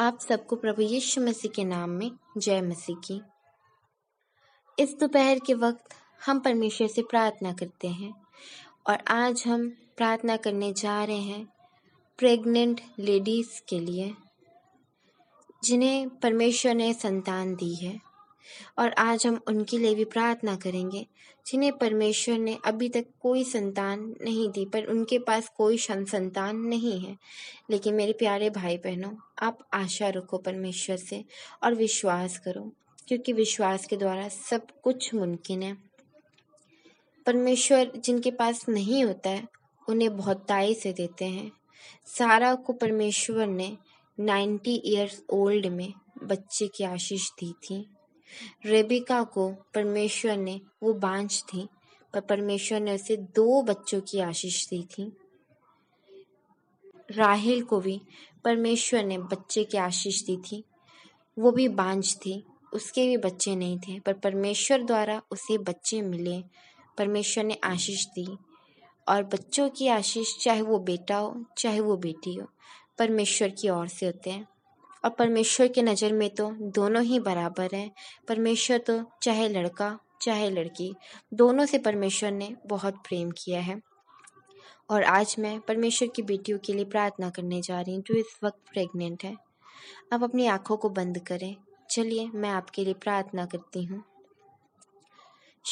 आप सबको प्रभु यीशु मसीह के नाम में जय मसीह की इस दोपहर के वक्त हम परमेश्वर से प्रार्थना करते हैं और आज हम प्रार्थना करने जा रहे हैं प्रेग्नेंट लेडीज़ के लिए जिन्हें परमेश्वर ने संतान दी है और आज हम उनके लिए भी प्रार्थना करेंगे जिन्हें परमेश्वर ने अभी तक कोई संतान नहीं दी पर उनके पास कोई संतान नहीं है लेकिन मेरे प्यारे भाई बहनों आप आशा रखो परमेश्वर से और विश्वास करो क्योंकि विश्वास के द्वारा सब कुछ मुमकिन है परमेश्वर जिनके पास नहीं होता है उन्हें बहुत ताई से देते हैं सारा को परमेश्वर ने नाइन्टी ईयर्स ओल्ड में बच्चे की आशीष दी थी रेबिका को परमेश्वर ने वो बांझ थी पर परमेश्वर ने उसे दो बच्चों की आशीष दी थी राहिल को भी परमेश्वर ने बच्चे की आशीष दी थी वो भी बांझ थी उसके भी बच्चे नहीं थे पर परमेश्वर द्वारा उसे बच्चे मिले परमेश्वर ने आशीष दी और बच्चों की आशीष चाहे वो बेटा हो चाहे वो बेटी हो परमेश्वर की ओर से होते हैं और परमेश्वर की नज़र में तो दोनों ही बराबर हैं परमेश्वर तो चाहे लड़का चाहे लड़की दोनों से परमेश्वर ने बहुत प्रेम किया है और आज मैं परमेश्वर की बेटियों के लिए प्रार्थना करने जा रही हूँ जो इस वक्त प्रेग्नेंट है आप अपनी आँखों को बंद करें चलिए मैं आपके लिए प्रार्थना करती हूँ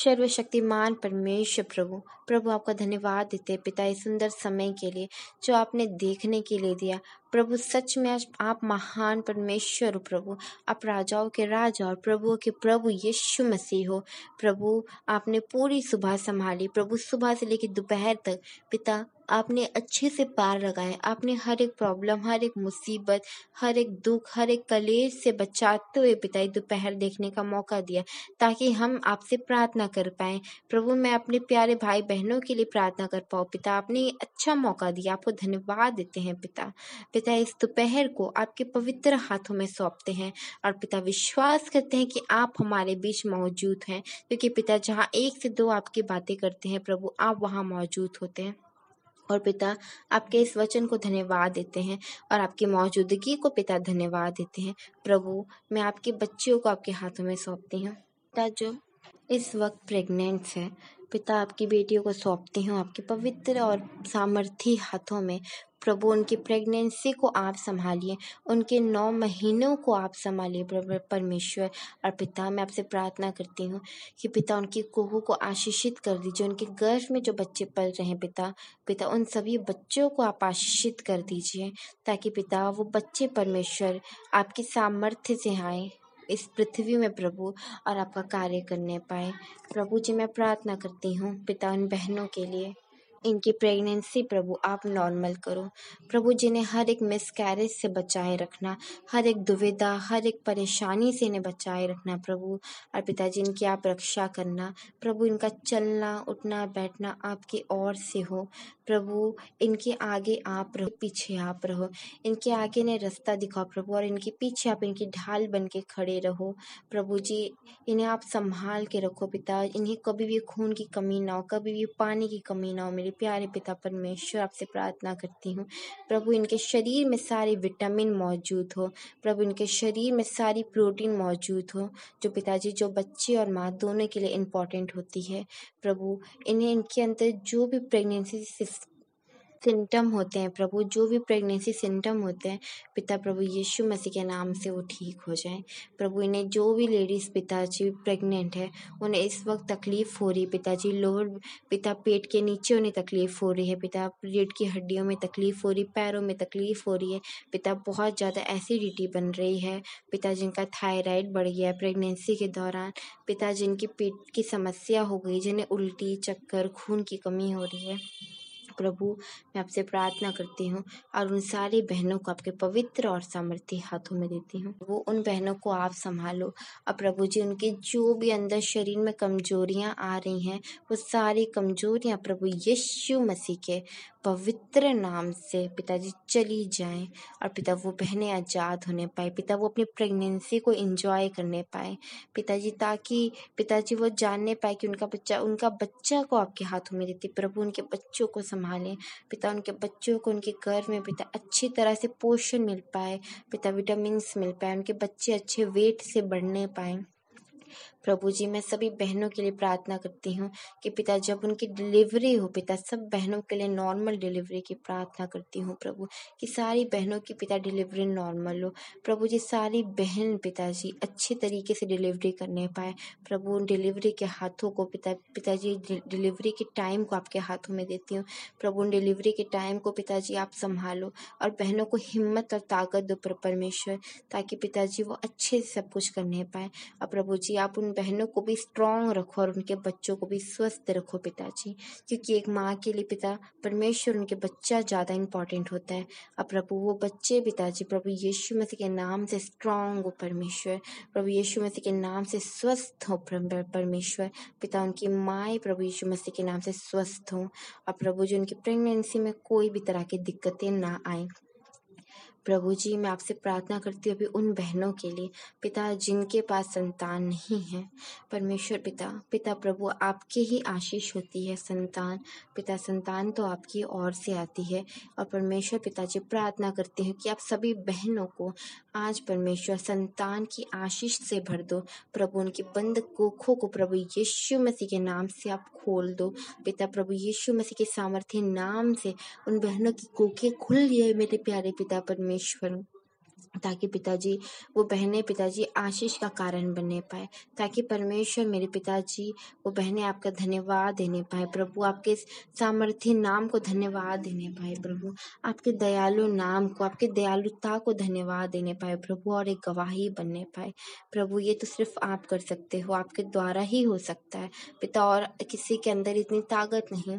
सर्वशक्तिमान परमेश्वर प्रभु प्रभु आपका धन्यवाद देते पिता इस सुंदर समय के लिए जो आपने देखने के लिए दिया प्रभु सच में आज आप महान परमेश्वर हो प्रभु आप राजाओं के राजा और प्रभु के प्रभु यीशु मसीह हो प्रभु आपने पूरी सुबह संभाली प्रभु सुबह से लेकर दोपहर तक पिता आपने अच्छे से पार लगाए आपने हर एक प्रॉब्लम हर एक मुसीबत हर एक दुख हर एक कलेश से बचाते हुए पिता दोपहर देखने का मौका दिया ताकि हम आपसे प्रार्थना कर पाए प्रभु मैं अपने प्यारे भाई बहनों के लिए प्रार्थना कर पाऊँ पिता आपने अच्छा मौका दिया आपको धन्यवाद देते हैं पिता पिता इस दोपहर को आपके पवित्र हाथों में सौंपते हैं और पिता विश्वास करते हैं कि आप हमारे बीच मौजूद हैं क्योंकि पिता जहाँ एक से दो आपकी बातें करते हैं प्रभु आप वहाँ मौजूद होते हैं और पिता आपके इस वचन को धन्यवाद देते हैं और आपकी मौजूदगी को पिता धन्यवाद देते हैं प्रभु मैं आपके बच्चियों को आपके हाथों में सौंपती हूँ पिता जो इस वक्त प्रेग्नेंट है पिता आपकी बेटियों को सौंपते हूँ आपके पवित्र और सामर्थी हाथों में प्रभु उनकी प्रेगनेंसी को आप संभालिए उनके नौ महीनों को आप संभालिए परमेश्वर और पिता मैं आपसे प्रार्थना करती हूँ कि पिता उनकी कुहू को आशीषित कर दीजिए उनके गर्भ में जो बच्चे पल रहे हैं पिता पिता उन सभी बच्चों को आप आशीषित कर दीजिए ताकि पिता वो बच्चे परमेश्वर आपकी सामर्थ्य से आए इस पृथ्वी में प्रभु और आपका कार्य करने पाए प्रभु जी मैं प्रार्थना करती हूँ पिता उन बहनों के लिए इनकी प्रेगनेंसी प्रभु आप नॉर्मल करो प्रभु जिन्हें हर एक मिसकैरेज से बचाए रखना हर एक दुविधा हर एक परेशानी से इन्हें बचाए रखना प्रभु और पिताजी इनकी आप रक्षा करना प्रभु इनका चलना उठना बैठना आपकी ओर से हो प्रभु इनके आगे आप रहो पीछे आप रहो इनके आगे ने रास्ता दिखाओ प्रभु और इनके पीछे आप इनकी ढाल बन के खड़े रहो प्रभु जी इन्हें आप संभाल के रखो पिता इन्हें कभी भी खून की कमी ना हो कभी भी पानी की कमी ना हो मेरी मेरे प्यारे पिता परमेश्वर आपसे प्रार्थना करती हूँ प्रभु इनके शरीर में सारे विटामिन मौजूद हो प्रभु इनके शरीर में सारी प्रोटीन मौजूद हो जो पिताजी जो बच्चे और माँ दोनों के लिए इम्पॉर्टेंट होती है प्रभु इन्हें इनके अंदर जो भी प्रेगनेंसी सिम्टम होते हैं प्रभु जो भी प्रेगनेंसी सिम्टम होते हैं पिता प्रभु यीशु मसीह के नाम से वो ठीक हो जाए प्रभु इन्हें जो भी लेडीज़ पिताजी प्रेग्नेंट है उन्हें इस वक्त तकलीफ़ हो रही है पिताजी लोअर पिता पेट के नीचे उन्हें तकलीफ़ हो रही है पिता पेट की हड्डियों में तकलीफ़ हो रही पैरों में तकलीफ़ हो रही है पिता बहुत ज़्यादा एसिडिटी बन रही है पिता जिनका थायराइड बढ़ गया है प्रेगनेंसी के दौरान पिता जिनकी पेट की समस्या हो गई जिन्हें उल्टी चक्कर खून की कमी हो रही है प्रभु मैं आपसे प्रार्थना करती हूँ और उन सारी बहनों को आपके पवित्र और सामर्थ्य हाथों में देती हूँ वो उन बहनों को आप संभालो और प्रभु जी उनके जो भी अंदर शरीर में कमजोरियाँ आ रही हैं वो सारी कमजोरियाँ प्रभु यीशु मसीह के पवित्र नाम से पिताजी चली जाएं और पिता वो बहनें आज़ाद होने पाए पिता वो अपनी प्रेगनेंसी को एंजॉय करने पाए पिताजी ताकि पिताजी वो जानने पाए कि उनका बच्चा उनका बच्चा को आपके हाथों में देती प्रभु उनके बच्चों को संभालें पिता उनके बच्चों को उनके घर में पिता अच्छी तरह से पोषण मिल पाए पिता विटामिन मिल पाए उनके बच्चे अच्छे वेट से बढ़ने पाए प्रभु जी मैं सभी बहनों के लिए प्रार्थना करती हूँ कि पिता जब उनकी डिलीवरी हो पिता सब बहनों के लिए नॉर्मल डिलीवरी की प्रार्थना करती हूँ प्रभु कि सारी बहनों की पिता डिलीवरी नॉर्मल हो प्रभु जी सारी बहन पिताजी अच्छे तरीके से डिलीवरी करने पाए प्रभु डिलीवरी के हाथों को पिता पिताजी डिलीवरी के टाइम को आपके हाथों में देती हूँ प्रभु उन डिलीवरी के टाइम को पिताजी आप संभालो और बहनों को हिम्मत और ताकत दो परमेश्वर ताकि पिताजी वो अच्छे से सब कुछ करने पाए और प्रभु जी आप उन बहनों को भी स्ट्रांग रखो और उनके बच्चों को भी स्वस्थ रखो पिताजी क्योंकि एक माँ के लिए पिता परमेश्वर उनके बच्चा ज़्यादा इंपॉर्टेंट होता है अब प्रभु वो बच्चे पिताजी प्रभु यीशु मसीह के नाम से स्ट्रांग हो परमेश्वर प्रभु यीशु मसीह के नाम से स्वस्थ हो परमेश्वर पिता उनकी माए प्रभु यीशु मसीह के नाम से स्वस्थ हो और प्रभु जी उनकी प्रेगनेंसी में कोई भी तरह की दिक्कतें ना आए प्रभु जी मैं आपसे प्रार्थना करती हूँ अभी उन बहनों के लिए पिता जिनके पास संतान नहीं है परमेश्वर पिता पिता प्रभु आपकी ही आशीष होती है संतान पिता संतान तो आपकी ओर से आती है और परमेश्वर पिताजी प्रार्थना करते हैं कि आप सभी बहनों को आज परमेश्वर संतान की आशीष से भर दो प्रभु उनकी बंद कोखों को प्रभु यीशु मसीह के नाम से आप खोल दो पिता प्रभु यीशु मसीह के सामर्थ्य नाम से उन बहनों की कोखें खुल गई मेरे प्यारे पिता परमेश्वर परमेश्वर ताकि पिताजी वो बहने पिताजी आशीष का कारण बनने पाए ताकि परमेश्वर मेरे पिताजी वो बहने आपका धन्यवाद देने पाए प्रभु आपके सामर्थ्य नाम को धन्यवाद देने पाए प्रभु आपके दयालु नाम को आपके दयालुता को धन्यवाद देने पाए प्रभु और एक गवाही बनने पाए प्रभु ये तो सिर्फ आप कर सकते हो आपके द्वारा ही हो सकता है पिता और किसी के अंदर इतनी ताकत नहीं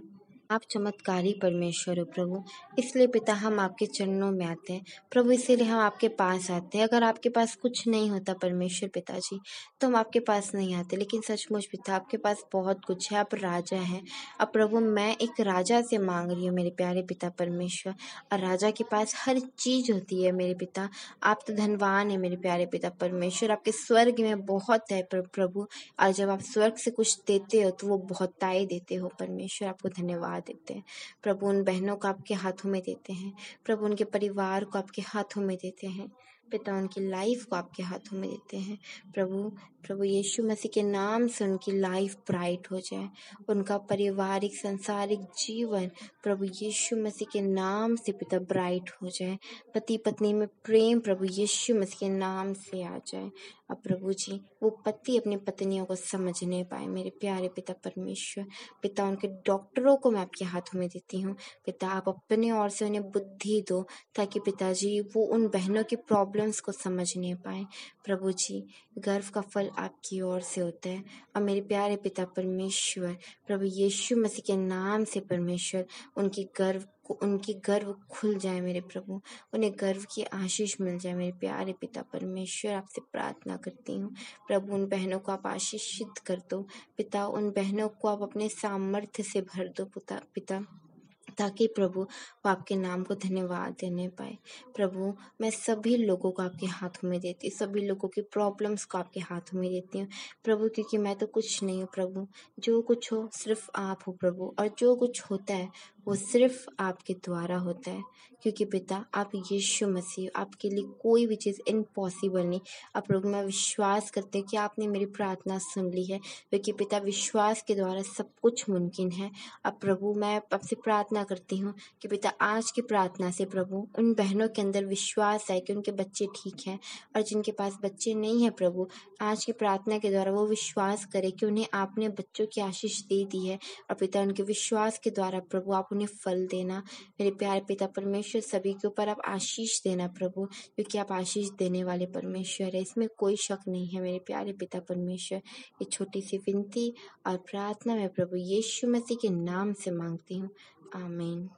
आप चमत्कारी परमेश्वर हो प्रभु इसलिए पिता हम आपके चरणों में आते हैं प्रभु इसीलिए हम आपके पास आते हैं अगर आपके पास कुछ नहीं होता परमेश्वर पिताजी तो हम आपके पास नहीं आते लेकिन सचमुच पिता आपके पास बहुत कुछ है आप राजा हैं अब प्रभु मैं एक राजा से मांग रही हूँ मेरे प्यारे पिता परमेश्वर और राजा के पास हर चीज़ होती है मेरे पिता आप तो धनवान है मेरे प्यारे पिता परमेश्वर आपके स्वर्ग में बहुत है प्रभु और जब आप स्वर्ग से कुछ देते हो तो वो बहुताई देते हो परमेश्वर आपको धन्यवाद देते हैं प्रभु उन बहनों को आपके हाथों में देते हैं प्रभु उनके परिवार को आपके हाथों में देते हैं पिता उनकी लाइफ को आपके हाथों में देते हैं प्रभु प्रभु यीशु मसीह के नाम से उनकी लाइफ ब्राइट हो जाए उनका पारिवारिक संसारिक जीवन प्रभु यीशु मसीह के नाम से पिता ब्राइट हो जाए पति पत्नी में प्रेम प्रभु यीशु मसीह के नाम से आ जाए अब प्रभु जी वो पति अपनी पत्नियों को समझने पाए मेरे प्यारे पिता परमेश्वर पिता उनके डॉक्टरों को मैं आपके हाथों में देती हूँ पिता आप अपने और से उन्हें बुद्धि दो ताकि पिताजी वो उन बहनों की प्रॉब्लम डिफरेंस को समझ नहीं पाए प्रभु जी गर्व का फल आपकी ओर से होता है और मेरे प्यारे पिता परमेश्वर प्रभु यीशु मसीह के नाम से परमेश्वर उनकी गर्व को उनकी गर्व खुल जाए मेरे प्रभु उन्हें गर्व की आशीष मिल जाए मेरे प्यारे पिता परमेश्वर आपसे प्रार्थना करती हूँ प्रभु उन बहनों को आप आशीषित कर दो पिता उन बहनों को आप अपने सामर्थ्य से भर दो पिता पिता ताकि प्रभु वो आपके नाम को धन्यवाद देने पाए प्रभु मैं सभी लोगों को आपके हाथों में देती हूँ सभी लोगों की प्रॉब्लम्स को आपके हाथों में देती हूँ प्रभु क्योंकि मैं तो कुछ नहीं हूँ प्रभु जो कुछ हो सिर्फ आप हो प्रभु और जो कुछ होता है वो सिर्फ़ आपके द्वारा होता है क्योंकि पिता आप यीशु मसीह आपके लिए कोई भी चीज़ इम्पॉसिबल नहीं आप लोग मैं विश्वास करते हैं कि आपने मेरी प्रार्थना सुन ली है क्योंकि पिता विश्वास के द्वारा सब कुछ मुमकिन है अब प्रभु मैं आपसे प्रार्थना करती हूँ कि पिता आज की प्रार्थना से प्रभु उन बहनों के अंदर विश्वास है कि उनके बच्चे ठीक हैं और जिनके पास बच्चे नहीं हैं प्रभु आज की प्रार्थना के द्वारा वो विश्वास करें कि उन्हें आपने बच्चों की आशीष दे दी है और पिता उनके विश्वास के द्वारा प्रभु आप उन्हें फल देना मेरे प्यार पिता परमेश्वर सभी के ऊपर आप आशीष देना प्रभु क्योंकि आप आशीष देने वाले परमेश्वर है इसमें कोई शक नहीं है मेरे प्यारे पिता परमेश्वर ये छोटी सी विनती और प्रार्थना मैं प्रभु यीशु मसीह के नाम से मांगती हूँ आमीन